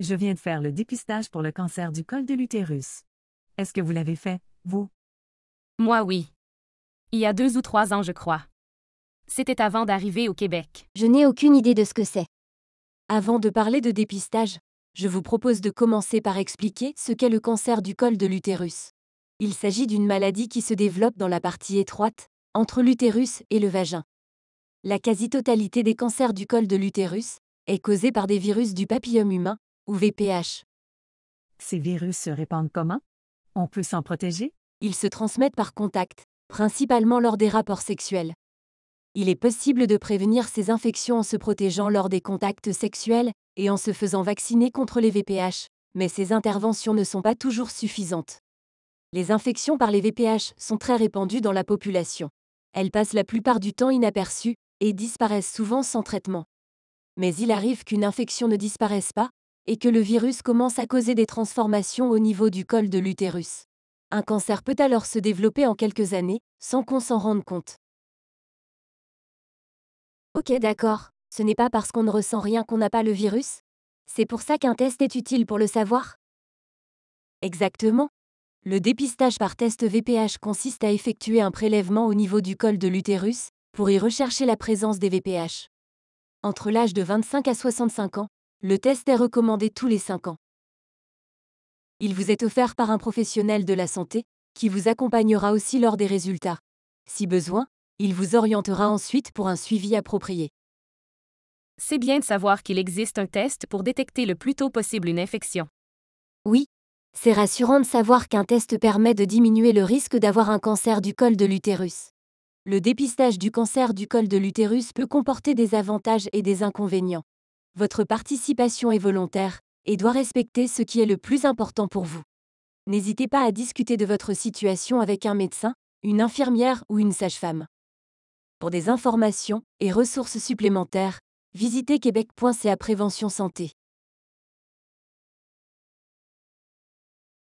Je viens de faire le dépistage pour le cancer du col de l'utérus. Est-ce que vous l'avez fait, vous? Moi oui. Il y a deux ou trois ans, je crois. C'était avant d'arriver au Québec. Je n'ai aucune idée de ce que c'est. Avant de parler de dépistage, je vous propose de commencer par expliquer ce qu'est le cancer du col de l'utérus. Il s'agit d'une maladie qui se développe dans la partie étroite, entre l'utérus et le vagin. La quasi-totalité des cancers du col de l'utérus est causée par des virus du papillome humain, ou VPH. Ces virus se répandent comment On peut s'en protéger Ils se transmettent par contact, principalement lors des rapports sexuels. Il est possible de prévenir ces infections en se protégeant lors des contacts sexuels et en se faisant vacciner contre les VPH, mais ces interventions ne sont pas toujours suffisantes. Les infections par les VPH sont très répandues dans la population. Elles passent la plupart du temps inaperçues et disparaissent souvent sans traitement. Mais il arrive qu'une infection ne disparaisse pas, et que le virus commence à causer des transformations au niveau du col de l'utérus. Un cancer peut alors se développer en quelques années, sans qu'on s'en rende compte. Ok d'accord, ce n'est pas parce qu'on ne ressent rien qu'on n'a pas le virus C'est pour ça qu'un test est utile pour le savoir Exactement. Le dépistage par test VPH consiste à effectuer un prélèvement au niveau du col de l'utérus, pour y rechercher la présence des VPH. Entre l'âge de 25 à 65 ans, le test est recommandé tous les 5 ans. Il vous est offert par un professionnel de la santé, qui vous accompagnera aussi lors des résultats. Si besoin, il vous orientera ensuite pour un suivi approprié. C'est bien de savoir qu'il existe un test pour détecter le plus tôt possible une infection. Oui, c'est rassurant de savoir qu'un test permet de diminuer le risque d'avoir un cancer du col de l'utérus. Le dépistage du cancer du col de l'utérus peut comporter des avantages et des inconvénients votre participation est volontaire et doit respecter ce qui est le plus important pour vous. N'hésitez pas à discuter de votre situation avec un médecin, une infirmière ou une sage-femme. Pour des informations et ressources supplémentaires, visitez québec.ca Prévention Santé.